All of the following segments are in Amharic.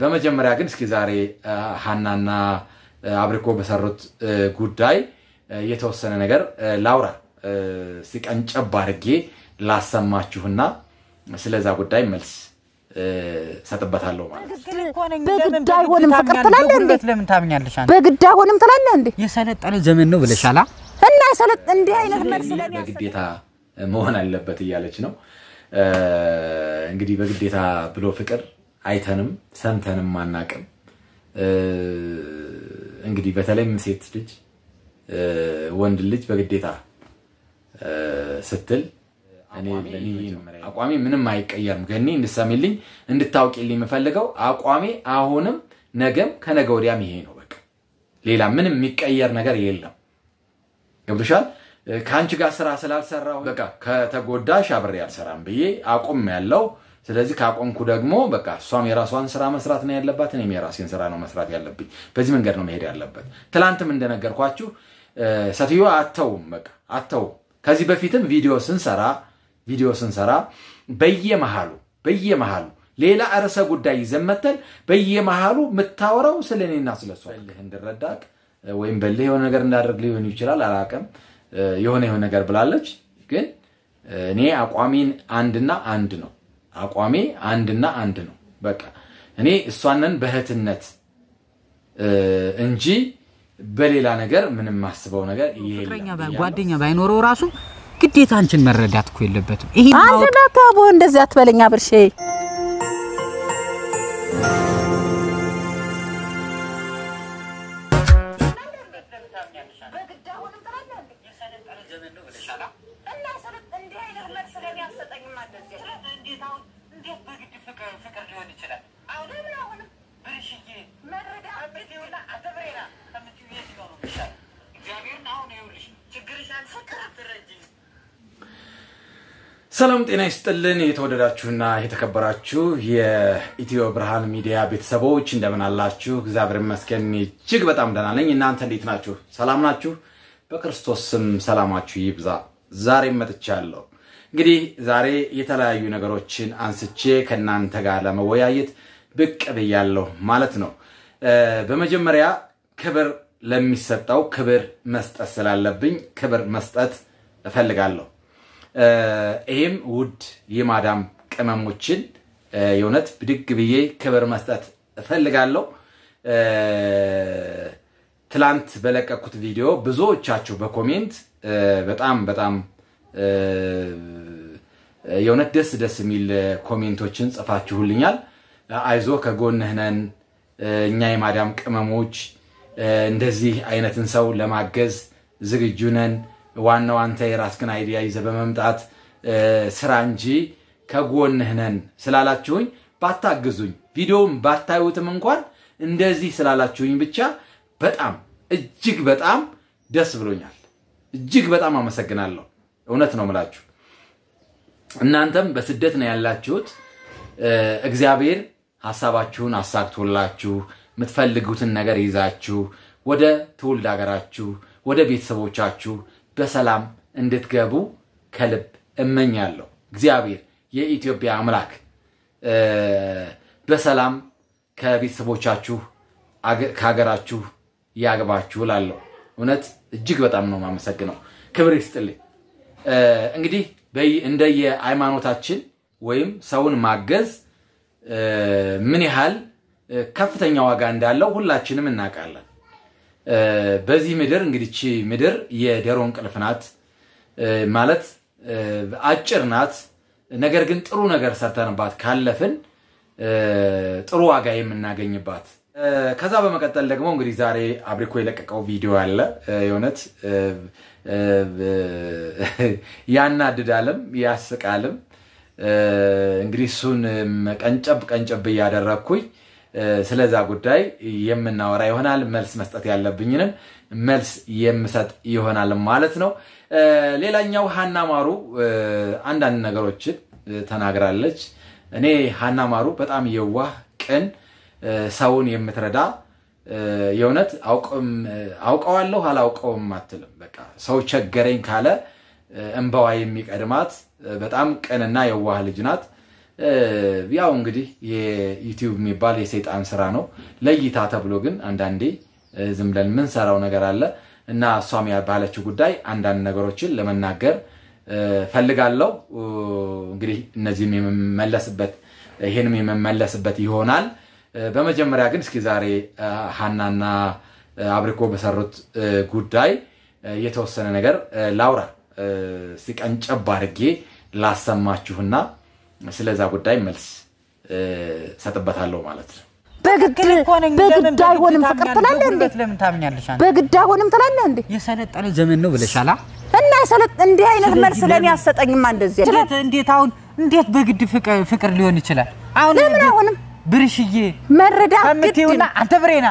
በመጀመሪያ ግን እስኪ ዛሬ ሀናና አብሪኮ በሰሩት ጉዳይ የተወሰነ ነገር ላውራ ሲቀንጨብ አድርጌ ላሰማችሁና ስለዛ ጉዳይ መልስ ሰጥበታለሁ ማለት በግድ አይሆንም በግድ አይሆንም ትላለህ እንዴ? የሰለጠነ ዘመን ነው ብለሻላ እና የሰለጠ እንዲህ አይነት መልስ በግዴታ መሆን አለበት እያለች ነው እንግዲህ። በግዴታ ብሎ ፍቅር አይተንም ሰምተንም አናቅም። እንግዲህ በተለይም ሴት ልጅ ወንድ ልጅ በግዴታ ስትል አቋሜ ምንም አይቀየርም። ገኒ እንድሰሚልኝ እንድታውቂልኝ የምፈልገው አቋሜ አሁንም ነገም ከነገ ወዲያም ይሄ ነው። በቃ ሌላ ምንም የሚቀየር ነገር የለም። ገብቶሻል? ከአንቺ ጋር ስራ ስላልሰራ በቃ ከተጎዳሽ አብሬ አልሰራም ብዬ አቁም ያለው ስለዚህ ካቆምኩ ደግሞ በቃ እሷም የራሷን ስራ መስራት ነው ያለባት፣ እኔም የራሴን ስራ ነው መስራት ያለብኝ። በዚህ መንገድ ነው መሄድ ያለበት። ትላንትም እንደነገርኳችሁ ሴትዮ አተውም በቃ አተውም። ከዚህ በፊትም ቪዲዮ ስንሰራ ቪዲዮ ስንሰራ በየመሃሉ በየመሃሉ ሌላ ርዕሰ ጉዳይ ይዘን መተን በየመሃሉ የምታወራው ስለ እኔና ስለሷ እንድረዳቅ ወይም በልህ የሆነ ነገር እንዳደርግ ሊሆን ይችላል አላቅም። የሆነ የሆነ ነገር ብላለች፣ ግን እኔ አቋሚን አንድና አንድ ነው። አቋሜ አንድና አንድ ነው። በቃ እኔ እሷንን በእህትነት እንጂ በሌላ ነገር ምንም ማስበው ነገር ጓደኛ ባይኖረው ራሱ ግዴታ አንቺን መረዳት እኮ የለበትም። ይሄ አንተ ታቦ እንደዚህ አትበለኛ ብርሼ። እና እንዲህ አይነት መልስ ለኔ እንዴት አሁን እንዴት በግድ ፍቅር ፍቅር ሊሆን ይችላል? አሁን ለምን አሁንም ብርሽዬ አተብሬና ከምትዩ የት ይሻል። እግዚአብሔርን አሁን ችግርሻን ፍቅር ሰላም ጤና ይስጥልን። የተወደዳችሁና የተከበራችሁ የኢትዮ ብርሃን ሚዲያ ቤተሰቦች እንደምን አላችሁ? እግዚአብሔር ይመስገን እጅግ በጣም ደህና ነኝ። እናንተ እንዴት ናችሁ? ሰላም ናችሁ? በክርስቶስ ስም ሰላማችሁ ይብዛ። ዛሬ መጥቻለሁ። እንግዲህ ዛሬ የተለያዩ ነገሮችን አንስቼ ከእናንተ ጋር ለመወያየት ብቅ ብያለሁ ማለት ነው። በመጀመሪያ ክብር ለሚሰጠው ክብር መስጠት ስላለብኝ ክብር መስጠት እፈልጋለሁ። ይህም ውድ የማዳም ቅመሞችን የእውነት ብድግ ብዬ ክብር መስጠት እፈልጋለሁ። ትላንት በለቀኩት ቪዲዮ ብዙዎቻችሁ በኮሜንት በጣም በጣም የእውነት ደስ ደስ የሚል ኮሜንቶችን ጽፋችሁልኛል። አይዞ ከጎንህ ነን እኛ የማዳም ቅመሞች እንደዚህ አይነትን ሰው ለማገዝ ዝግጁ ነን። ዋናው አንተ የራስህን አይዲያ ይዘህ በመምጣት ስራ እንጂ ከጎንህ ነን ስላላችሁኝ ባታግዙኝ ቪዲዮውን ባታዩትም እንኳን እንደዚህ ስላላችሁኝ ብቻ በጣም እጅግ በጣም ደስ ብሎኛል። እጅግ በጣም አመሰግናለሁ። እውነት ነው ምላችሁ። እናንተም በስደት ነው ያላችሁት። እግዚአብሔር ሀሳባችሁን አሳግቶላችሁ የምትፈልጉትን ነገር ይዛችሁ ወደ ትውልድ ሀገራችሁ ወደ ቤተሰቦቻችሁ በሰላም እንድትገቡ ከልብ እመኛለሁ። እግዚአብሔር የኢትዮጵያ አምላክ በሰላም ከቤተሰቦቻችሁ ከሀገራችሁ ያግባችሁ እላለሁ። እውነት እጅግ በጣም ነው የማመሰግነው ክብር ይስጥልኝ። እንግዲህ እንደየሃይማኖታችን ወይም ሰውን ማገዝ ምን ያህል ከፍተኛ ዋጋ እንዳለው ሁላችንም እናውቃለን። በዚህ ምድር እንግዲህ ምድር የደሮ እንቅልፍ ናት ማለት አጭር ናት። ነገር ግን ጥሩ ነገር ሰርተንባት ካለፍን ጥሩ ዋጋ የምናገኝባት ከዛ በመቀጠል ደግሞ እንግዲህ ዛሬ አብሪኮ የለቀቀው ቪዲዮ አለ። የእውነት ያናድዳልም ያስቃልም። እንግዲህ እሱን ቀንጨብ ቀንጨብ እያደረግኩኝ ስለዛ ጉዳይ የምናወራ ይሆናል። መልስ መስጠት ያለብኝንም መልስ የምሰጥ ይሆናል ማለት ነው። ሌላኛው ሀና ማሩ አንዳንድ ነገሮችን ተናግራለች። እኔ ሀና ማሩ በጣም የዋህ ቅን ሰውን የምትረዳ የእውነት አውቀዋለሁ አላውቀውም አትልም። በቃ ሰው ቸገረኝ ካለ እንበዋ የሚቀድማት በጣም ቅንና የዋህ ልጅ ናት። ያው እንግዲህ የዩቲዩብ የሚባል የሰይጣን ስራ ነው። ለእይታ ተብሎ ግን አንዳንዴ ዝም ብለን የምንሰራው ነገር አለ እና እሷም ባለችው ጉዳይ አንዳንድ ነገሮችን ለመናገር ፈልጋለሁ። እንግዲህ እነዚህም የምመለስበት ይህንም የምመለስበት ይሆናል። በመጀመሪያ ግን እስኪ ዛሬ ሀናና አብሪኮ በሰሩት ጉዳይ የተወሰነ ነገር ላውራ ሲቀንጨብ አድርጌ ላሰማችሁና ስለዛ ጉዳይ መልስ ሰጥበታለሁ ማለት ነው። በግድ አይሆንም ፍቅር ትላለህ እንዴ? በግድ አይሆንም ትላለህ እንዴ? የሰለጠነ ዘመን ነው ብለሻላ። እና እንዲህ አይነት መልስ ለእኔ አሰጠኝማ እንደዚህ እንዴት አሁን እንዴት በግድ ፍቅር ሊሆን ይችላል? አሁን ለምን አሁንም ብርሽዬ መረዳ ከምትዩና አንተ ብሬና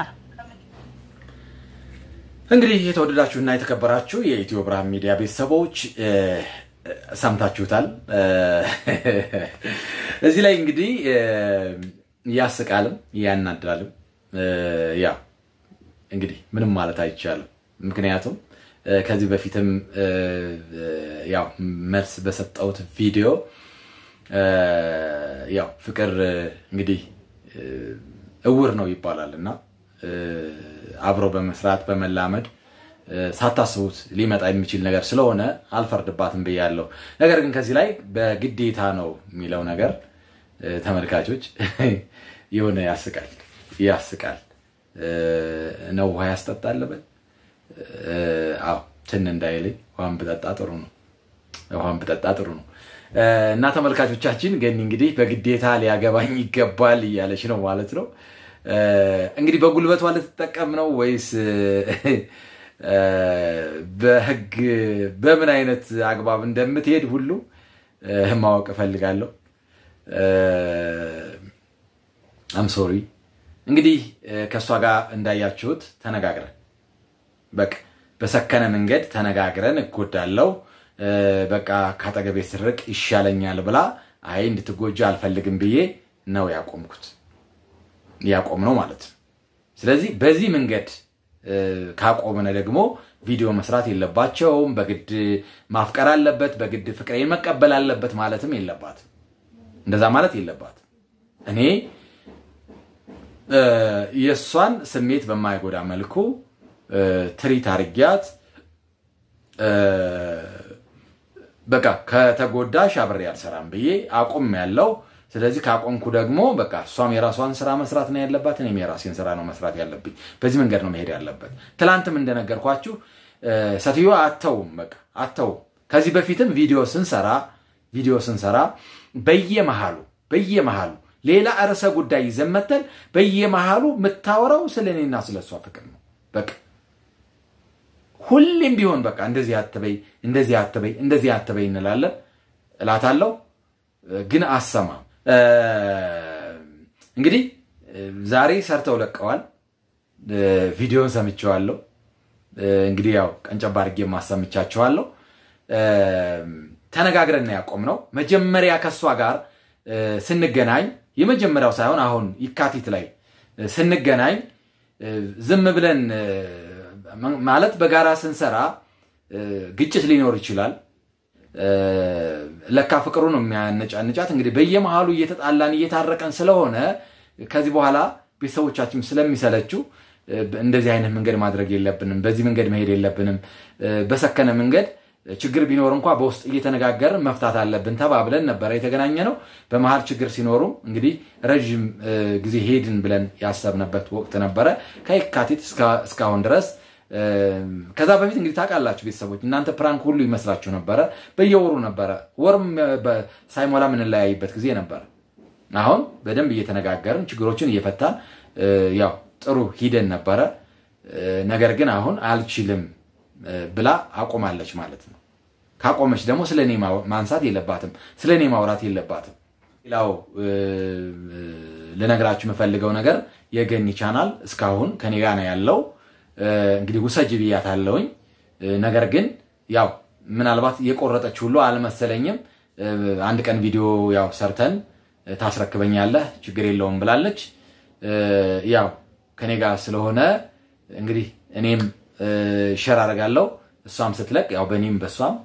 እንግዲህ የተወደዳችሁና የተከበራችሁ የኢትዮ ብርሃን ሚዲያ ቤተሰቦች ሰምታችሁታል። እዚህ ላይ እንግዲህ ያስቃልም ያናድራልም። ያ እንግዲህ ምንም ማለት አይቻልም። ምክንያቱም ከዚህ በፊትም ያው መልስ በሰጠሁት ቪዲዮ ያው ፍቅር እንግዲህ እውር ነው ይባላል እና አብሮ በመስራት በመላመድ ሳታስቡት ሊመጣ የሚችል ነገር ስለሆነ አልፈርድባትም ብያለሁ። ነገር ግን ከዚህ ላይ በግዴታ ነው የሚለው ነገር ተመልካቾች የሆነ ያስቃል ያስቃል ነው። ውሃ ያስጠጣል አዎ ትን እንዳይልኝ ውሃን ብጠጣ ጥሩ ነው። ውሃን ብጠጣ ጥሩ ነው። እና ተመልካቾቻችን ገኒ እንግዲህ በግዴታ ሊያገባኝ ይገባል እያለች ነው ማለት ነው። እንግዲህ በጉልበቷ ልትጠቀም ነው ወይስ በህግ በምን አይነት አግባብ እንደምትሄድ ሁሉ ማወቅ እፈልጋለሁ። አምሶሪ እንግዲህ ከእሷ ጋር እንዳያችሁት ተነጋግረን በቃ በሰከነ መንገድ ተነጋግረን እጎዳለው በቃ ካጠገቤ ስርቅ ይሻለኛል ብላ አይ እንድትጎጃ አልፈልግም ብዬ ነው ያቆምኩት ያቆም ነው ማለት ነው። ስለዚህ በዚህ መንገድ ካቆምነ ደግሞ ቪዲዮ መስራት የለባቸውም። በግድ ማፍቀር አለበት፣ በግድ ፍቅሬን መቀበል አለበት ማለትም የለባት እንደዛ ማለት የለባት እኔ የእሷን ስሜት በማይጎዳ መልኩ ትሪት አርጊያት በቃ ከተጎዳሽ አብሬ አልሰራም ብዬ አቁም ያለው። ስለዚህ ካቆምኩ ደግሞ በቃ እሷም የራሷን ስራ መስራት ነው ያለባት፣ እኔም የራሴን ስራ ነው መስራት ያለብኝ። በዚህ መንገድ ነው መሄድ ያለበት። ትላንትም እንደነገርኳችሁ ሴትዮ አተውም በቃ አተውም። ከዚህ በፊትም ቪዲዮ ስንሰራ ቪዲዮ ስንሰራ በየመሃሉ በየመሃሉ ሌላ ርዕሰ ጉዳይ ይዘን በየመሃሉ የምታወራው ስለ እኔና ስለእሷ ፍቅር ነው በቃ ሁሌም ቢሆን በቃ እንደዚህ አትበይ፣ እንደዚህ አትበይ፣ እንደዚህ አትበይ እንላለን እላታለሁ፣ ግን አሰማም። እንግዲህ ዛሬ ሰርተው ለቀዋል። ቪዲዮን ሰምቼዋለሁ። እንግዲህ ያው ቀንጨባ አድርጌ ማሰምቻቸዋለሁ። ተነጋግረን ያቆም ነው። መጀመሪያ ከእሷ ጋር ስንገናኝ የመጀመሪያው ሳይሆን አሁን ይካቲት ላይ ስንገናኝ ዝም ብለን ማለት በጋራ ስንሰራ ግጭት ሊኖር ይችላል። ለካ ፍቅሩ ነው የሚያነጫንጫት። እንግዲህ በየመሃሉ እየተጣላን እየታረቀን ስለሆነ ከዚህ በኋላ ቤተሰቦቻችን ስለሚሰለችው እንደዚህ አይነት መንገድ ማድረግ የለብንም፣ በዚህ መንገድ መሄድ የለብንም። በሰከነ መንገድ ችግር ቢኖር እንኳ በውስጥ እየተነጋገርን መፍታት አለብን ተባብለን ነበረ የተገናኘ ነው። በመሀል ችግር ሲኖሩ እንግዲህ ረዥም ጊዜ ሄድን ብለን ያሰብንበት ወቅት ነበረ ከየካቲት እስካሁን ድረስ ከዛ በፊት እንግዲህ ታውቃላችሁ ቤተሰቦች እናንተ ፕራንክ ሁሉ ይመስላችሁ ነበረ። በየወሩ ነበረ፣ ወርም ሳይሞላ የምንለያይበት ጊዜ ነበረ። አሁን በደንብ እየተነጋገርን ችግሮችን እየፈታን ያው ጥሩ ሂደን ነበረ። ነገር ግን አሁን አልችልም ብላ አቆማለች ማለት ነው። ካቆመች ደግሞ ስለ እኔ ማንሳት የለባትም፣ ስለ እኔ ማውራት የለባትም። ሌላው ልነግራችሁ የምፈልገው ነገር የገኒ ቻናል እስካሁን ከኔ ጋር ነው ያለው እንግዲህ ውሰጅ ብያት አለውኝ። ነገር ግን ያው ምናልባት የቆረጠች ሁሉ አልመሰለኝም። አንድ ቀን ቪዲዮ ያው ሰርተን ታስረክበኛለህ ችግር የለውም ብላለች። ያው ከኔ ጋር ስለሆነ እንግዲህ እኔም ሸር አደርጋለሁ። እሷም ስትለቅ ያው በእኔም በእሷም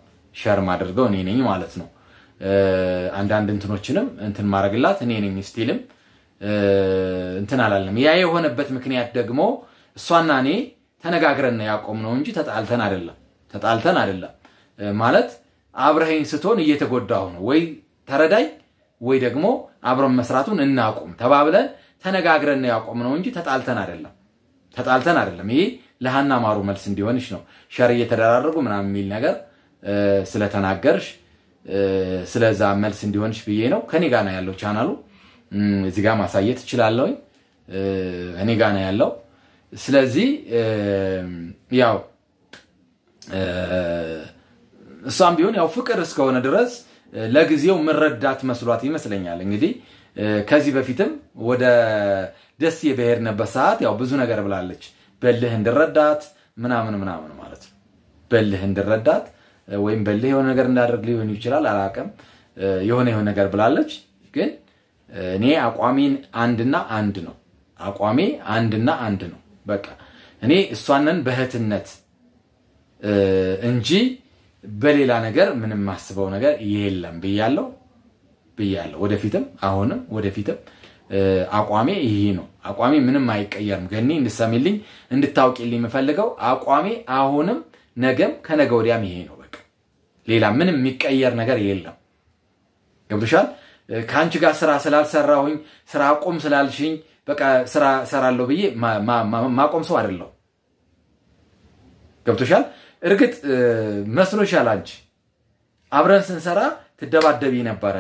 ሸር ማድርገው እኔ ነኝ ማለት ነው። አንዳንድ እንትኖችንም እንትን ማድረግላት እኔ ነኝ። ስቲልም እንትን አላለም። ያ የሆነበት ምክንያት ደግሞ እሷና እኔ ተነጋግረን ያቆም ነው እንጂ ተጣልተን አይደለም። ተጣልተን አይደለም ማለት አብረኸኝ ስትሆን እየተጎዳሁ ነው ወይ ተረዳይ ወይ ደግሞ አብረን መስራቱን እናቁም ተባብለን ተነጋግረን ያቆም ነው እንጂ ተጣልተን አይደለም። ተጣልተን አይደለም። ይሄ ለሀና ማሩ መልስ እንዲሆንሽ ነው። ሸር እየተደራረጉ ምናምን የሚል ነገር ስለተናገርሽ ስለዛ መልስ እንዲሆንሽ ብዬ ነው። ከኔ ጋር ነው ያለው ቻናሉ እዚህ ጋር ማሳየት እችላለሁ። እኔ ጋር ነው ያለው። ስለዚህ ያው እሷም ቢሆን ያው ፍቅር እስከሆነ ድረስ ለጊዜው ምረዳት መስሏት ይመስለኛል። እንግዲህ ከዚህ በፊትም ወደ ደሴ በሄድንበት ሰዓት ያው ብዙ ነገር ብላለች። በልህ እንድረዳት ምናምን ምናምን ማለት ነው። በልህ እንድረዳት ወይም በልህ የሆነ ነገር እንዳደርግ ሊሆን ይችላል፣ አላውቅም። የሆነ የሆነ ነገር ብላለች። ግን እኔ አቋሜን አንድና አንድ ነው። አቋሜ አንድና አንድ ነው። በቃ እኔ እሷንን በእህትነት እንጂ በሌላ ነገር ምንም ማስበው ነገር የለም ብያለው ብያለው። ወደፊትም አሁንም ወደፊትም አቋሜ ይሄ ነው። አቋሜ ምንም አይቀየርም። ገኒ እንድሰሚልኝ እንድታውቂልኝ የምፈልገው አቋሜ አሁንም ነገም ከነገ ወዲያም ይሄ ነው። በቃ ሌላ ምንም የሚቀየር ነገር የለም። ገብቶሻል? ከአንቺ ጋር ስራ ስላልሰራሁኝ ስራ አቁም ስላልሽኝ በቃ ስራ ሰራለሁ ብዬ ማቆም ሰው አይደለሁ። ገብቶሻል? እርግጥ መስሎሻል አንቺ አብረን ስንሰራ ትደባደቢ ነበረ።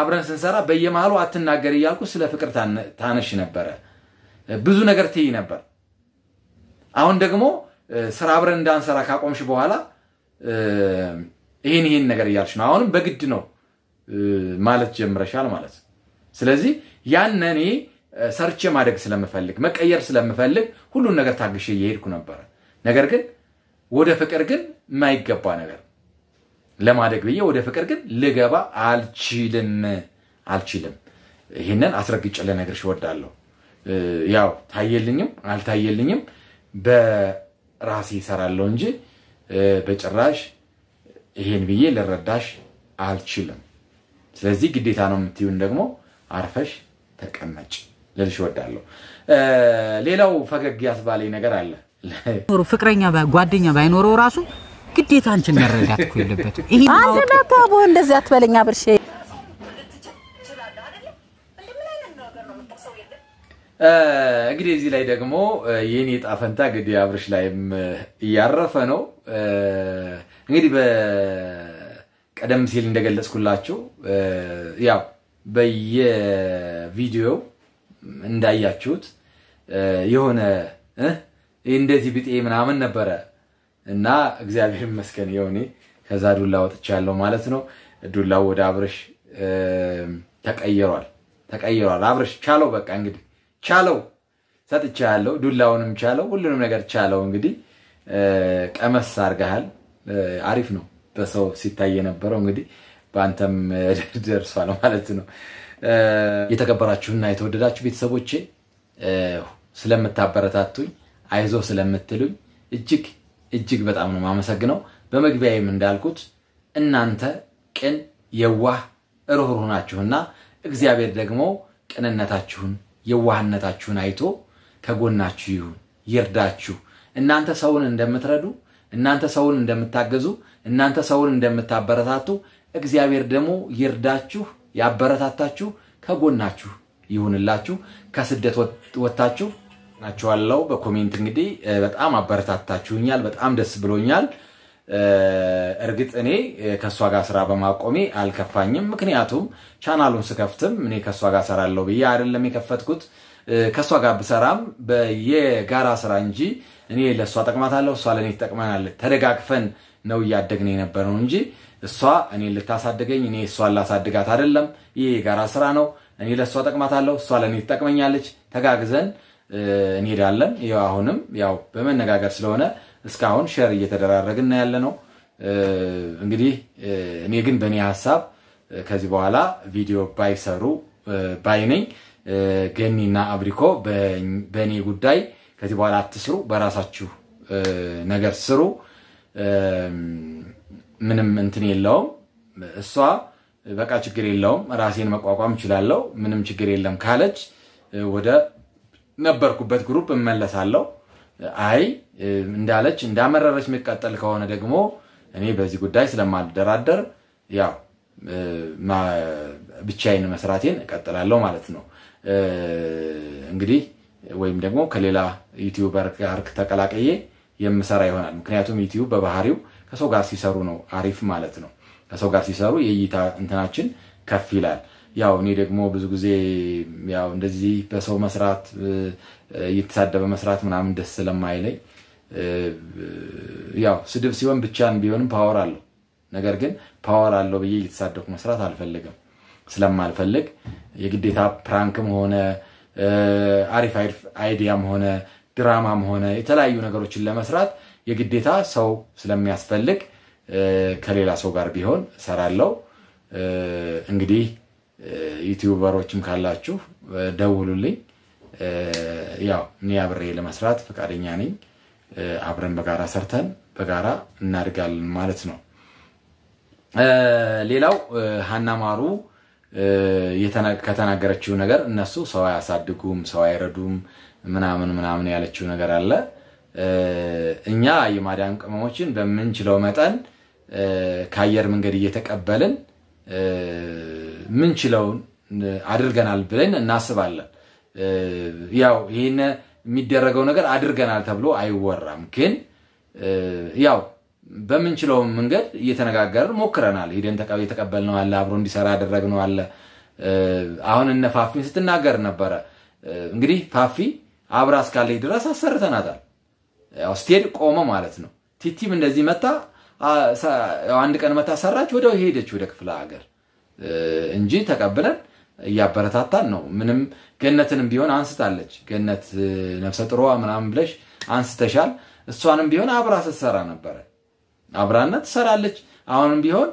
አብረን ስንሰራ በየመሃሉ አትናገር እያልኩ ስለ ፍቅር ታነሽ ነበረ። ብዙ ነገር ትይ ነበር። አሁን ደግሞ ስራ አብረን እንዳንሰራ ካቆምሽ በኋላ ይህን ይህን ነገር እያልሽ ነው። አሁንም በግድ ነው ማለት ጀምረሻል ማለት ነው። ስለዚህ ያን እኔ ሰርቼ ማደግ ስለምፈልግ መቀየር ስለምፈልግ ሁሉን ነገር ታግሼ እየሄድኩ ነበረ። ነገር ግን ወደ ፍቅር ግን የማይገባ ነገር ለማደግ ብዬ ወደ ፍቅር ግን ልገባ አልችልም አልችልም። ይህንን አስረግጬ ልነግርሽ እወዳለሁ። ያው ታየልኝም አልታየልኝም በራሴ ይሰራለሁ እንጂ በጭራሽ ይሄን ብዬ ልረዳሽ አልችልም። ስለዚህ ግዴታ ነው የምትዩን ደግሞ አርፈሽ ተቀመጭ ልልሽ ወዳለሁ። ሌላው ፈገግ ያስባለኝ ነገር አለ። ፍቅረኛ ጓደኛ ባይኖረው ራሱ ግዴታ አንቺን መረዳት እኮ የለበትም። ይሄ ናታ ቦ እንደዚህ አትበለኛ ብርሽ እንግዲህ እዚህ ላይ ደግሞ የኔ ዕጣ ፈንታ እንግዲህ አብርሽ ላይም እያረፈ ነው። እንግዲህ በቀደም ሲል እንደገለጽኩላችሁ ያው በየቪዲዮ እንዳያችሁት የሆነ እንደዚህ ብጤ ምናምን ነበረ እና እግዚአብሔር ይመስገን የሆኔ ከዛ ዱላ ወጥቻለሁ ማለት ነው። ዱላው ወደ አብርሽ ተቀይሯል ተቀይሯል። አብርሽ ቻለው፣ በቃ እንግዲህ ቻለው፣ ሰጥቻለሁ፣ ዱላውንም ቻለው፣ ሁሉንም ነገር ቻለው። እንግዲህ ቀመስ አድርገሃል፣ አሪፍ ነው በሰው ሲታይ የነበረው እንግዲህ በአንተም ደርሷል ማለት ነው። የተከበራችሁና የተወደዳችሁ ቤተሰቦቼ ስለምታበረታቱኝ፣ አይዞ ስለምትሉኝ እጅግ እጅግ በጣም ነው የማመሰግነው። በመግቢያዬም እንዳልኩት እናንተ ቅን የዋህ ርኅሩህ ናችሁና እግዚአብሔር ደግሞ ቅንነታችሁን የዋህነታችሁን አይቶ ከጎናችሁ ይሁን ይርዳችሁ። እናንተ ሰውን እንደምትረዱ፣ እናንተ ሰውን እንደምታገዙ፣ እናንተ ሰውን እንደምታበረታቱ እግዚአብሔር ደግሞ ይርዳችሁ፣ ያበረታታችሁ፣ ከጎናችሁ ይሁንላችሁ። ከስደት ወጥታችሁ ናችኋለው። በኮሜንት እንግዲህ በጣም አበረታታችሁኛል። በጣም ደስ ብሎኛል። እርግጥ እኔ ከእሷ ጋር ስራ በማቆሜ አልከፋኝም። ምክንያቱም ቻናሉን ስከፍትም እኔ ከእሷ ጋር ሰራለሁ ብዬ አይደለም የከፈትኩት። ከእሷ ጋር ብሰራም በየጋራ ስራ እንጂ እኔ ለእሷ ጠቅማታለሁ፣ እሷ ለእኔ ትጠቅመናለች። ተደጋግፈን ነው እያደግን የነበረው እንጂ እሷ እኔ ልታሳድገኝ እኔ እሷን ላሳድጋት አይደለም። ይህ የጋራ ስራ ነው። እኔ ለእሷ ጠቅማታለሁ፣ እሷ ለእኔ ትጠቅመኛለች። ተጋግዘን እንሄዳለን። ይኸው አሁንም ያው በመነጋገር ስለሆነ እስካሁን ሸር እየተደራረግን ያለ ነው። እንግዲህ እኔ ግን በእኔ ሀሳብ ከዚህ በኋላ ቪዲዮ ባይሰሩ ባይ ነኝ። ገኒና አብሪኮ በእኔ ጉዳይ ከዚህ በኋላ አትስሩ፣ በራሳችሁ ነገር ስሩ። ምንም እንትን የለውም። እሷ በቃ ችግር የለውም ራሴን መቋቋም እችላለሁ፣ ምንም ችግር የለም ካለች ወደ ነበርኩበት ግሩፕ እመለሳለሁ። አይ እንዳለች እንዳመረረች የሚቀጠል ከሆነ ደግሞ እኔ በዚህ ጉዳይ ስለማልደራደር ያው ብቻዬን መስራቴን እቀጥላለሁ ማለት ነው። እንግዲህ ወይም ደግሞ ከሌላ ዩቲዩበር ጋር ተቀላቀዬ የምሰራ ይሆናል። ምክንያቱም ዩቲዩብ በባህሪው ከሰው ጋር ሲሰሩ ነው አሪፍ ማለት ነው። ከሰው ጋር ሲሰሩ የእይታ እንትናችን ከፍ ይላል። ያው እኔ ደግሞ ብዙ ጊዜ ያው እንደዚህ በሰው መስራት እየተሳደበ መስራት ምናምን ደስ ስለማይለኝ ያው ስድብ ሲሆን ብቻን ቢሆንም ፓወር አለው። ነገር ግን ፓወር አለው ብዬ እየተሳደብኩ መስራት አልፈልግም። ስለማልፈልግ የግዴታ ፕራንክም ሆነ አሪፍ አይዲያም ሆነ ድራማም ሆነ የተለያዩ ነገሮችን ለመስራት የግዴታ ሰው ስለሚያስፈልግ ከሌላ ሰው ጋር ቢሆን ሰራለው። እንግዲህ ዩቲዩበሮችም ካላችሁ ደውሉልኝ። ያው እኔ አብሬ ለመስራት ፈቃደኛ ነኝ። አብረን በጋራ ሰርተን በጋራ እናድጋለን ማለት ነው። ሌላው ሀና ማሩ ከተናገረችው ነገር እነሱ ሰው አያሳድጉም፣ ሰው አይረዱም ምናምን ምናምን ያለችው ነገር አለ እኛ የማዳን ቅመሞችን በምንችለው መጠን ከአየር መንገድ እየተቀበልን ምንችለውን አድርገናል ብለን እናስባለን። ያው ይህን የሚደረገው ነገር አድርገናል ተብሎ አይወራም። ግን ያው በምንችለው መንገድ እየተነጋገርን ሞክረናል። ሄደን የተቀበልነው አለ፣ አብሮ እንዲሰራ ያደረግነው አለ። አሁን እነ ፋፊን ስትናገር ነበረ። እንግዲህ ፋፊ አብራ እስካለች ድረስ አሰርተናታል። ስቴድ ቆመ ማለት ነው። ቲቲም እንደዚህ መታ አንድ ቀን መታ ሰራች፣ ወደ ሄደች ወደ ክፍለ ሀገር እንጂ ተቀብለን እያበረታታን ነው። ምንም ገነትንም ቢሆን አንስታለች። ገነት ነፍሰ ጥሮዋ ምናምን ብለሽ አንስተሻል። እሷንም ቢሆን አብራ ስትሰራ ነበረ፣ አብራነት ትሰራለች። አሁንም ቢሆን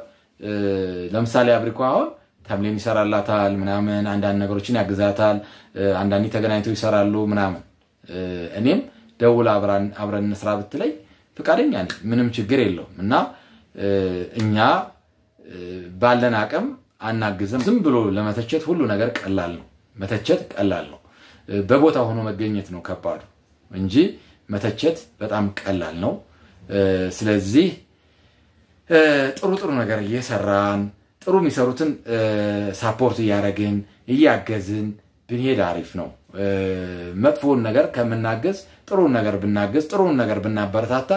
ለምሳሌ አብሪኮ አሁን ተምሌን ይሰራላታል ምናምን፣ አንዳንድ ነገሮችን ያግዛታል። አንዳንድ ተገናኝተው ይሰራሉ ምናምን እኔም ደውል አብረን እንስራ ብትለይ ፍቃደኛ ነኝ። ምንም ችግር የለውም እና እኛ ባለን አቅም አናግዝም። ዝም ብሎ ለመተቸት ሁሉ ነገር ቀላል ነው። መተቸት ቀላል ነው። በቦታ ሆኖ መገኘት ነው ከባዱ እንጂ መተቸት በጣም ቀላል ነው። ስለዚህ ጥሩ ጥሩ ነገር እየሰራን ጥሩ የሚሰሩትን ሳፖርት እያደረግን እያገዝን ብንሄድ አሪፍ ነው። መጥፎውን ነገር ከምናገዝ ጥሩን ነገር ብናገዝ ጥሩን ነገር ብናበረታታ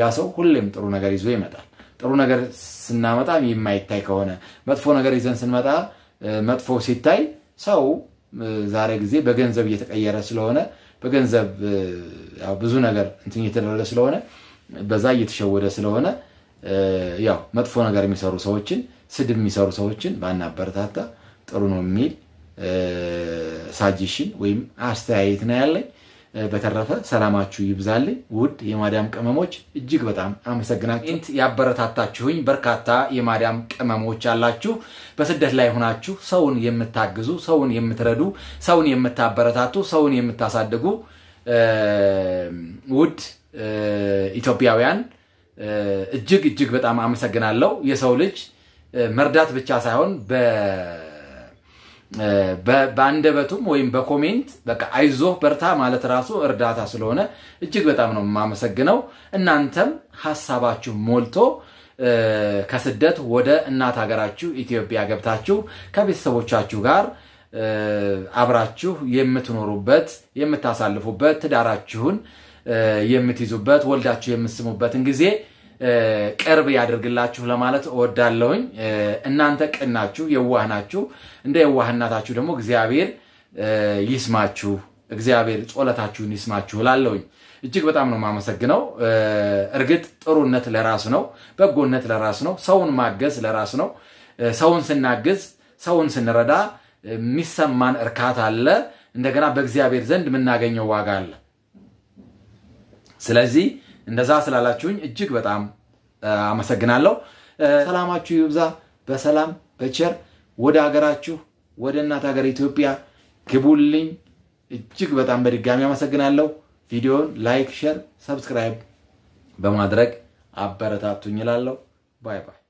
ያ ሰው ሁሌም ጥሩ ነገር ይዞ ይመጣል። ጥሩ ነገር ስናመጣ የማይታይ ከሆነ መጥፎ ነገር ይዘን ስንመጣ መጥፎ ሲታይ ሰው ዛሬ ጊዜ በገንዘብ እየተቀየረ ስለሆነ በገንዘብ ብዙ ነገር እንትን እየተደረገ ስለሆነ በዛ እየተሸወደ ስለሆነ ያው መጥፎ ነገር የሚሰሩ ሰዎችን ስድብ የሚሰሩ ሰዎችን ባናበረታታ ጥሩ ነው የሚል ሳጀሽን ወይም አስተያየት ነው ያለኝ። በተረፈ ሰላማችሁ ይብዛልኝ። ውድ የማዳም ቅመሞች እጅግ በጣም አመሰግናችሁ። ኢንት ያበረታታችሁኝ በርካታ የማዳም ቅመሞች አላችሁ። በስደት ላይ ሆናችሁ ሰውን የምታግዙ፣ ሰውን የምትረዱ፣ ሰውን የምታበረታቱ፣ ሰውን የምታሳድጉ ውድ ኢትዮጵያውያን እጅግ እጅግ በጣም አመሰግናለሁ። የሰው ልጅ መርዳት ብቻ ሳይሆን በ በአንደበቱም ወይም በኮሜንት በቃ አይዞህ በርታ ማለት ራሱ እርዳታ ስለሆነ እጅግ በጣም ነው የማመሰግነው። እናንተም ሀሳባችሁ ሞልቶ ከስደት ወደ እናት ሀገራችሁ ኢትዮጵያ ገብታችሁ ከቤተሰቦቻችሁ ጋር አብራችሁ የምትኖሩበት የምታሳልፉበት ትዳራችሁን የምትይዙበት ወልዳችሁ የምትስሙበትን ጊዜ ቅርብ ያደርግላችሁ ለማለት እወዳለሁኝ። እናንተ ቅናችሁ የዋህ ናችሁ። እንደ የዋህናታችሁ ደግሞ እግዚአብሔር ይስማችሁ፣ እግዚአብሔር ጸሎታችሁን ይስማችሁ እላለሁኝ። እጅግ በጣም ነው የማመሰግነው። እርግጥ ጥሩነት ለራስ ነው፣ በጎነት ለራስ ነው፣ ሰውን ማገዝ ለራስ ነው። ሰውን ስናግዝ፣ ሰውን ስንረዳ የሚሰማን እርካታ አለ። እንደገና በእግዚአብሔር ዘንድ የምናገኘው ዋጋ አለ። ስለዚህ እንደዛ ስላላችሁኝ እጅግ በጣም አመሰግናለሁ። ሰላማችሁ ይብዛ። በሰላም በቸር ወደ ሀገራችሁ ወደ እናት ሀገር ኢትዮጵያ ግቡልኝ። እጅግ በጣም በድጋሚ አመሰግናለሁ። ቪዲዮን ላይክ፣ ሼር፣ ሰብስክራይብ በማድረግ አበረታቱኝ እላለሁ። ባይ ባይ።